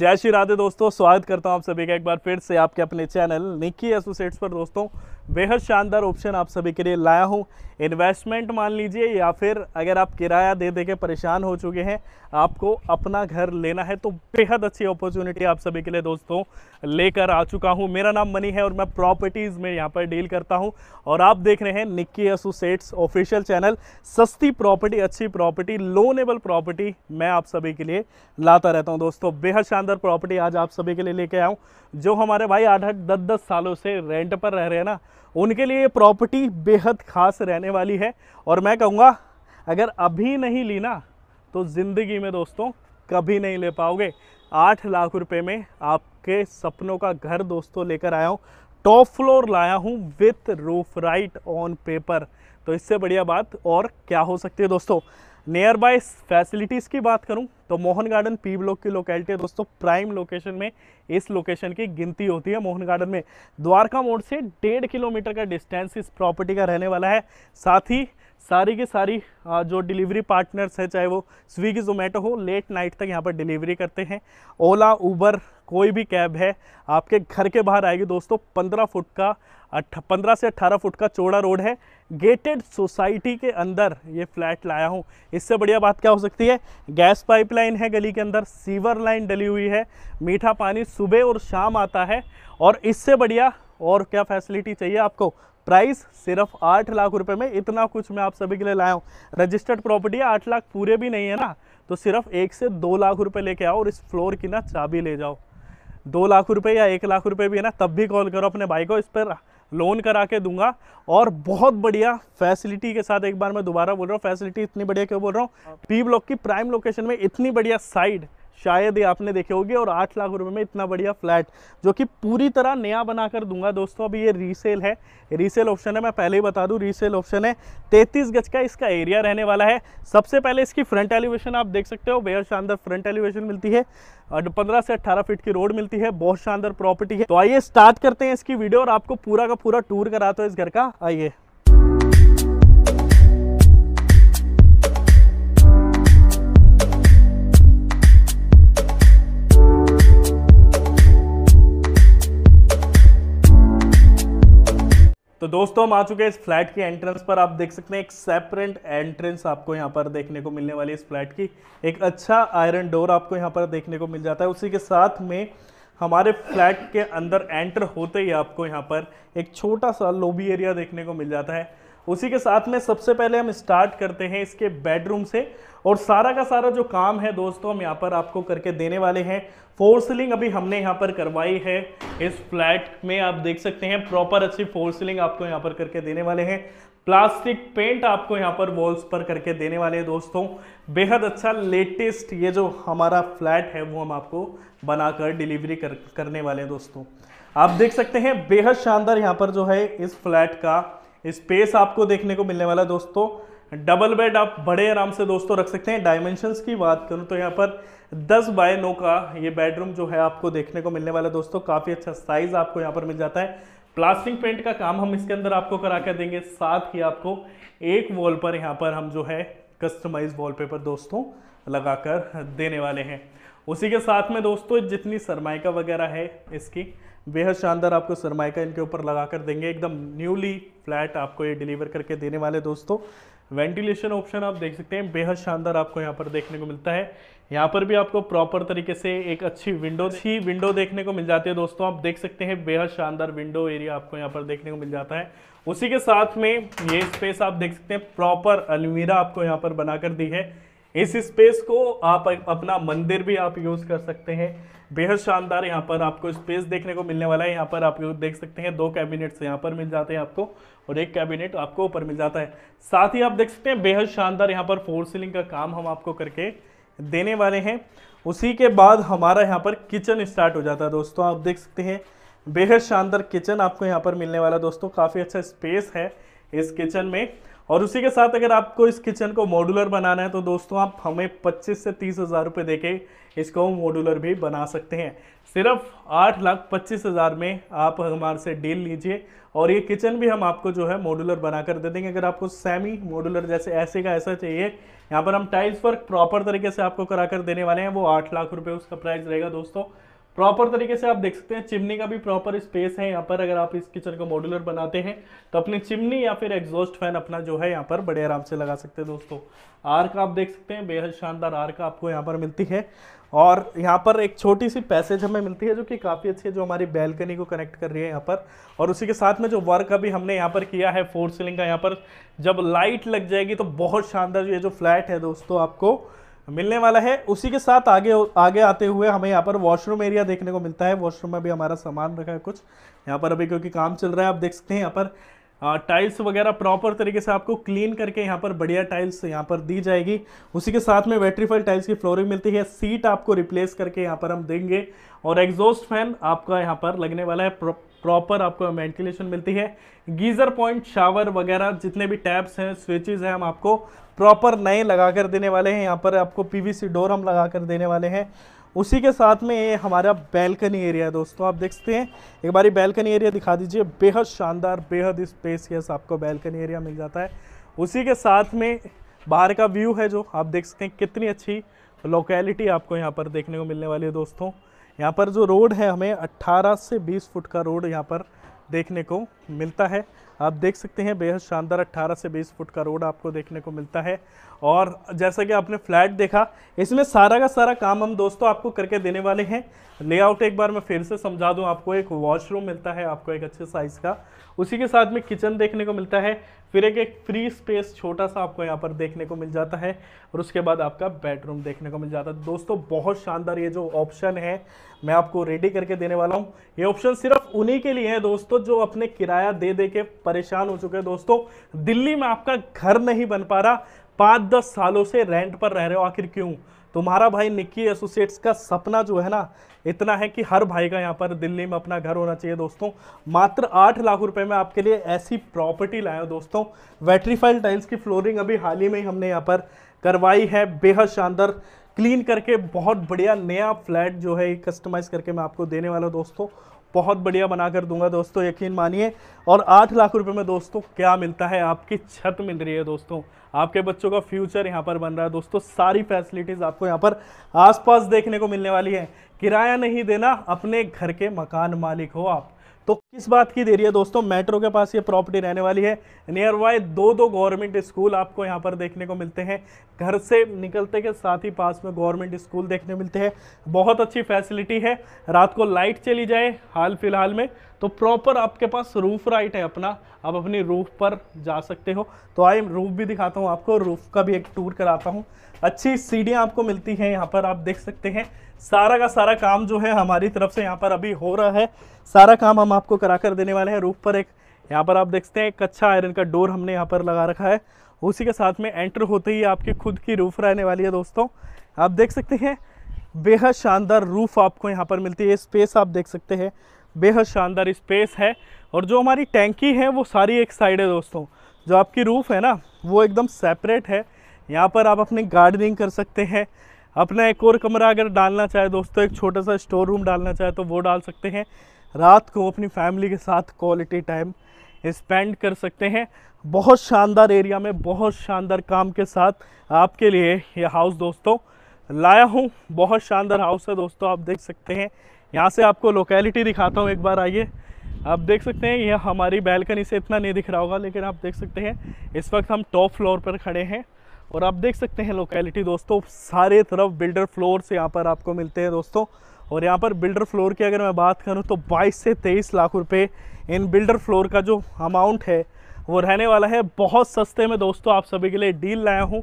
जय श्री राधे दोस्तों स्वागत करता हूं आप सभी का एक बार फिर से आपके अपने चैनल निक्की एसोसिएट्स पर दोस्तों बेहद शानदार ऑप्शन आप सभी के लिए लाया हूँ इन्वेस्टमेंट मान लीजिए या फिर अगर आप किराया दे दे के परेशान हो चुके हैं आपको अपना घर लेना है तो बेहद अच्छी अपॉर्चुनिटी आप सभी के लिए दोस्तों लेकर आ चुका हूँ मेरा नाम मनी है और मैं प्रॉपर्टीज़ में यहाँ पर डील करता हूँ और आप देख रहे हैं निक्की एसोसिएट्स ऑफिशियल चैनल सस्ती प्रॉपर्टी अच्छी प्रॉपर्टी लोनेबल प्रॉपर्टी मैं आप सभी के लिए लाता रहता हूँ दोस्तों बेहद शानदार प्रॉपर्टी आज आप सभी के लिए लेके आया हूँ जो हमारे भाई आठ आठ दस दस सालों से रेंट पर रह रहे हैं ना उनके लिए ये प्रॉपर्टी बेहद ख़ास रहने वाली है और मैं कहूँगा अगर अभी नहीं ली ना तो ज़िंदगी में दोस्तों कभी नहीं ले पाओगे आठ लाख रुपए में आपके सपनों का घर दोस्तों लेकर आया हूँ टॉप फ्लोर लाया हूँ with roof right on paper तो इससे बढ़िया बात और क्या हो सकती है दोस्तों नियर बाय फैसिलिटीज़ की बात करूं तो मोहन गार्डन पी ब्लॉक की लोकेलिटी है दोस्तों प्राइम लोकेशन में इस लोकेशन की गिनती होती है मोहन गार्डन में द्वारका मोड़ से डेढ़ किलोमीटर का डिस्टेंस इस प्रॉपर्टी का रहने वाला है साथ ही सारी की सारी जो डिलीवरी पार्टनर्स हैं चाहे वो स्विगी जोमेटो हो लेट नाइट तक यहाँ पर डिलीवरी करते हैं ओला उबर कोई भी कैब है आपके घर के बाहर आएगी दोस्तों पंद्रह फुट का पंद्रह से अट्ठारह फुट का चौड़ा रोड है गेटेड सोसाइटी के अंदर ये फ्लैट लाया हूँ इससे बढ़िया बात क्या हो सकती है गैस पाइपलाइन है गली के अंदर सीवर लाइन डली हुई है मीठा पानी सुबह और शाम आता है और इससे बढ़िया और क्या फैसिलिटी चाहिए आपको प्राइस सिर्फ आठ लाख रुपए में इतना कुछ मैं आप सभी के लिए लाया हूँ रजिस्टर्ड प्रॉपर्टी है आठ लाख पूरे भी नहीं है ना तो सिर्फ एक से दो लाख रुपए लेके आओ और इस फ्लोर की ना चाबी ले जाओ दो लाख रुपए या एक लाख रुपए भी है ना तब भी कॉल करो अपने भाई को इस पर लोन करा के दूंगा और बहुत बढ़िया फैसिलिटी के साथ एक बार मैं दोबारा बोल रहा हूँ फैसिलिटी इतनी बढ़िया क्यों बोल रहा हूँ पी ब्लॉक की प्राइम लोकेशन में इतनी बढ़िया साइड शायद ही आपने देखे होंगे और आठ लाख रुपए में इतना बढ़िया फ्लैट जो कि पूरी तरह नया बना कर दूंगा दोस्तों अभी ये रीसेल है रीसेल ऑप्शन है मैं पहले ही बता दूं रीसेल ऑप्शन है तैतीस गज का इसका एरिया रहने वाला है सबसे पहले इसकी फ्रंट एलिवेशन आप देख सकते हो बेहद शानदार फ्रंट एलिवेशन मिलती है पंद्रह से अट्ठारह फीट की रोड मिलती है बहुत शानदार प्रॉपर्टी है तो आइए स्टार्ट करते हैं इसकी वीडियो और आपको पूरा का पूरा टूर कराते हो इस घर का आइए तो दोस्तों हम आ चुके हैं इस फ्लैट की एंट्रेंस पर आप देख सकते हैं एक सेपरेट एंट्रेंस आपको यहाँ पर देखने को मिलने वाली है इस फ्लैट की एक अच्छा आयरन डोर आपको यहाँ पर देखने को मिल जाता है उसी के साथ में हमारे फ्लैट के अंदर एंटर होते ही आपको यहाँ पर एक छोटा सा लोबी एरिया देखने को मिल जाता है उसी के साथ में सबसे पहले हम स्टार्ट करते हैं इसके बेडरूम से और सारा का सारा जो काम है दोस्तों हम यहाँ पर आपको करके देने वाले हैं फोर सीलिंग अभी हमने यहाँ पर करवाई है इस फ्लैट में आप देख सकते हैं प्रॉपर अच्छी फोर सीलिंग आपको यहाँ पर करके देने वाले हैं प्लास्टिक पेंट आपको यहाँ पर वॉल्स पर करके देने वाले हैं दोस्तों बेहद अच्छा लेटेस्ट ये जो हमारा फ्लैट है वो हम आपको बनाकर डिलीवरी कर, करने वाले हैं दोस्तों आप देख सकते हैं बेहद शानदार यहाँ पर जो है इस फ्लैट का स्पेस आपको देखने को मिलने वाला दोस्तों डबल बेड आप बड़े आराम से दोस्तों रख सकते हैं डायमेंशंस की बात करूं तो यहाँ पर 10 बाय 9 का ये बेडरूम जो है आपको देखने को मिलने वाला दोस्तों काफ़ी अच्छा साइज़ आपको यहाँ पर मिल जाता है प्लास्टिक पेंट का काम हम इसके अंदर आपको करा कर देंगे साथ ही आपको एक वॉल पर यहाँ पर हम जो है कस्टमाइज वॉलपेपर दोस्तों लगाकर देने वाले हैं उसी के साथ में दोस्तों जितनी सरमाइका वगैरह है इसकी बेहद शानदार आपको सरमाइका इनके ऊपर लगा कर देंगे एकदम न्यूली फ्लैट आपको ये डिलीवर करके देने वाले दोस्तों वेंटिलेशन ऑप्शन आप देख सकते हैं बेहद शानदार आपको यहाँ पर देखने को मिलता है यहाँ पर भी आपको प्रॉपर तरीके से एक अच्छी विंडो ही विंडो देखने को मिल जाती है दोस्तों आप देख सकते हैं बेहद शानदार विंडो एरिया आपको यहाँ पर देखने को मिल जाता है उसी के साथ में ये स्पेस आप देख सकते हैं प्रॉपर अलमीरा आपको यहाँ पर बनाकर दी है इस स्पेस को आप अपना मंदिर भी आप यूज़ कर सकते हैं बेहद शानदार यहाँ पर आपको स्पेस देखने को मिलने वाला है यहाँ पर आप देख सकते हैं दो कैबिनेट्स यहाँ पर मिल जाते हैं आपको और एक कैबिनेट आपको ऊपर मिल जाता है साथ ही आप देख सकते हैं बेहद शानदार यहाँ पर फोर सीलिंग का काम हम आपको करके देने वाले हैं उसी के बाद हमारा यहाँ पर किचन स्टार्ट हो जाता है दोस्तों आप देख सकते हैं बेहद शानदार किचन आपको यहाँ पर मिलने वाला दोस्तों काफ़ी अच्छा स्पेस है इस किचन में और उसी के साथ अगर आपको इस किचन को मॉडुलर बनाना है तो दोस्तों आप हमें पच्चीस से तीस हज़ार रुपये दे के इसको मॉडुलर भी बना सकते हैं सिर्फ आठ लाख पच्चीस हज़ार में आप हमारे से डील लीजिए और ये किचन भी हम आपको जो है मॉडुलर बनाकर दे देंगे अगर आपको सेमी मॉडुलर जैसे ऐसे का ऐसा चाहिए यहाँ पर हम टाइल्स वर्क प्रॉपर तरीके से आपको करा कर देने वाले हैं वो आठ लाख रुपये उसका प्राइस रहेगा दोस्तों प्रॉपर तरीके से आप देख सकते हैं चिमनी का भी प्रॉपर स्पेस है यहाँ पर अगर आप इस किचन को मॉड्यूलर बनाते हैं तो अपनी चिमनी या फिर एग्जॉस्ट फैन अपना जो है यहाँ पर बड़े आराम से लगा सकते हैं दोस्तों आर्क आप देख सकते हैं बेहद शानदार आर्क आपको यहाँ पर मिलती है और यहाँ पर एक छोटी सी पैसेज हमें मिलती है जो कि काफ़ी अच्छी है जो हमारी बैल्कनी को कनेक्ट कर रही है यहाँ पर और उसी के साथ में जो वर्क अभी हमने यहाँ पर किया है फोर सीलिंग का यहाँ पर जब लाइट लग जाएगी तो बहुत शानदार ये जो फ्लैट है दोस्तों आपको मिलने वाला है उसी के साथ आगे आगे आते हुए हमें यहाँ पर वॉशरूम एरिया देखने को मिलता है वॉशरूम में भी हमारा सामान रखा है कुछ यहाँ पर अभी क्योंकि काम चल रहा है आप देख सकते हैं यहाँ पर टाइल्स वगैरह प्रॉपर तरीके से आपको क्लीन करके यहाँ पर बढ़िया टाइल्स यहाँ पर दी जाएगी उसी के साथ में वेट्रीफाइल टाइल्स की फ्लोरिंग मिलती है सीट आपको रिप्लेस करके यहाँ पर हम देंगे और एग्जॉस्ट फैन आपका यहाँ पर लगने वाला है प्रॉपर आपको वेंटिलेशन मिलती है गीज़र पॉइंट शावर वगैरह जितने भी टैब्स हैं स्विचेस हैं हम आपको प्रॉपर नए लगा कर देने वाले हैं यहाँ पर आपको पीवीसी डोर हम लगा कर देने वाले हैं उसी के साथ में ये हमारा बैल्कनी एरिया है दोस्तों आप देखते हैं एक बारी बैल्कनी एरिया दिखा दीजिए बेहद शानदार बेहद स्पेसियस आपको बैल्कनी एरिया मिल जाता है उसी के साथ में बाहर का व्यू है जो आप देख सकते हैं कितनी अच्छी लोकेलिटी आपको यहाँ पर देखने को मिलने वाली है दोस्तों यहाँ पर जो रोड है हमें 18 से 20 फुट का रोड यहाँ पर देखने को मिलता है आप देख सकते हैं बेहद शानदार 18 से 20 फुट का रोड आपको देखने को मिलता है और जैसा कि आपने फ्लैट देखा इसमें सारा का सारा काम हम दोस्तों आपको करके देने वाले हैं लेआउट एक बार मैं फिर से समझा दूं आपको एक वॉशरूम मिलता है आपको एक अच्छे साइज़ का उसी के साथ में किचन देखने को मिलता है फिर एक एक फ्री स्पेस छोटा सा आपको यहाँ पर देखने को मिल जाता है और उसके बाद आपका बेडरूम देखने को मिल जाता है दोस्तों बहुत शानदार ये जो ऑप्शन है मैं आपको रेडी करके देने वाला हूँ ये ऑप्शन सिर्फ उन्हीं के लिए है दोस्तों जो अपने किराया दे दे के परेशान हो चुके हैं दोस्तों दिल्ली में आपका घर नहीं बन पा रहा पाँच दस सालों से रेंट पर रह रहे हो आखिर क्यों तुम्हारा भाई निक्की एसोसिएट्स का सपना जो है ना इतना है कि हर भाई का यहाँ पर दिल्ली में अपना घर होना चाहिए दोस्तों मात्र आठ लाख रुपए में आपके लिए ऐसी प्रॉपर्टी लाए हो दोस्तों वेट्रीफाइल टाइल्स की फ्लोरिंग अभी हाल ही में ही हमने यहाँ पर करवाई है बेहद शानदार क्लीन करके बहुत बढ़िया नया फ्लैट जो है कस्टमाइज़ करके मैं आपको देने वाला हूँ दोस्तों बहुत बढ़िया बना कर दूंगा दोस्तों यकीन मानिए और आठ लाख रुपए में दोस्तों क्या मिलता है आपकी छत मिल रही है दोस्तों आपके बच्चों का फ्यूचर यहाँ पर बन रहा है दोस्तों सारी फैसिलिटीज़ आपको यहाँ पर आसपास देखने को मिलने वाली है किराया नहीं देना अपने घर के मकान मालिक हो आप तो किस बात की देरी है दोस्तों मेट्रो के पास ये प्रॉपर्टी रहने वाली है नियर बाय दो दो गवर्नमेंट स्कूल आपको यहाँ पर देखने को मिलते हैं घर से निकलते के साथ ही पास में गवर्नमेंट स्कूल देखने मिलते हैं बहुत अच्छी फैसिलिटी है रात को लाइट चली जाए हाल फिलहाल में तो प्रॉपर आपके पास रूफ राइट है अपना आप अपनी रूफ पर जा सकते हो तो आई रूफ भी दिखाता हूँ आपको रूफ का भी एक टूर कराता हूँ अच्छी सीढ़ियाँ आपको मिलती हैं यहाँ पर आप देख सकते हैं सारा का सारा काम जो है हमारी तरफ से यहाँ पर अभी हो रहा है सारा काम हम आपको करा कर देने वाले हैं रूफ पर एक यहाँ पर आप देखते हैं एक कच्चा आयरन का डोर हमने यहाँ पर लगा रखा है उसी के साथ में एंटर होते ही आपकी खुद की रूफ रहने वाली है दोस्तों आप देख सकते हैं बेहद शानदार रूफ़ आपको यहाँ पर मिलती है स्पेस आप देख सकते हैं बेहद शानदार स्पेस है और जो हमारी टैंकी है वो सारी एक साइड है दोस्तों जो आपकी रूफ़ है ना वो एकदम सेपरेट है यहाँ पर आप अपनी गार्डनिंग कर सकते हैं अपना एक और कमरा अगर डालना चाहे दोस्तों एक छोटा सा स्टोर रूम डालना चाहे तो वो डाल सकते हैं रात को अपनी फैमिली के साथ क्वालिटी टाइम स्पेंड कर सकते हैं बहुत शानदार एरिया में बहुत शानदार काम के साथ आपके लिए ये हाउस दोस्तों लाया हूँ बहुत शानदार हाउस है दोस्तों आप देख सकते हैं यहाँ से आपको लोकेलिटी दिखाता हूँ एक बार आइए आप देख सकते हैं यह हमारी बैल्कनी से इतना नहीं दिख रहा होगा लेकिन आप देख सकते हैं इस वक्त हम टॉप फ्लोर पर खड़े हैं और आप देख सकते हैं लोकेलिटी दोस्तों सारे तरफ बिल्डर फ्लोर से यहाँ पर आपको मिलते हैं दोस्तों और यहाँ पर बिल्डर फ्लोर की अगर मैं बात करूँ तो 22 से 23 लाख रुपए इन बिल्डर फ्लोर का जो अमाउंट है वो रहने वाला है बहुत सस्ते में दोस्तों आप सभी के लिए डील लाया हूँ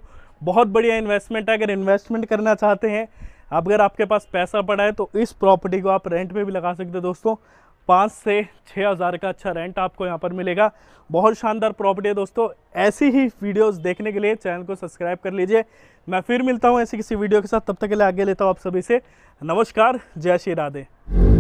बहुत बढ़िया इन्वेस्टमेंट है अगर इन्वेस्टमेंट करना चाहते हैं अगर आपके पास पैसा पड़ा है तो इस प्रॉपर्टी को आप रेंट पर भी लगा सकते हैं दोस्तों पाँच से छः हज़ार का अच्छा रेंट आपको यहाँ पर मिलेगा बहुत शानदार प्रॉपर्टी है दोस्तों ऐसी ही वीडियोस देखने के लिए चैनल को सब्सक्राइब कर लीजिए मैं फिर मिलता हूँ ऐसी किसी वीडियो के साथ तब तक के लिए आगे लेता हूँ आप सभी से नमस्कार जय श्री राधे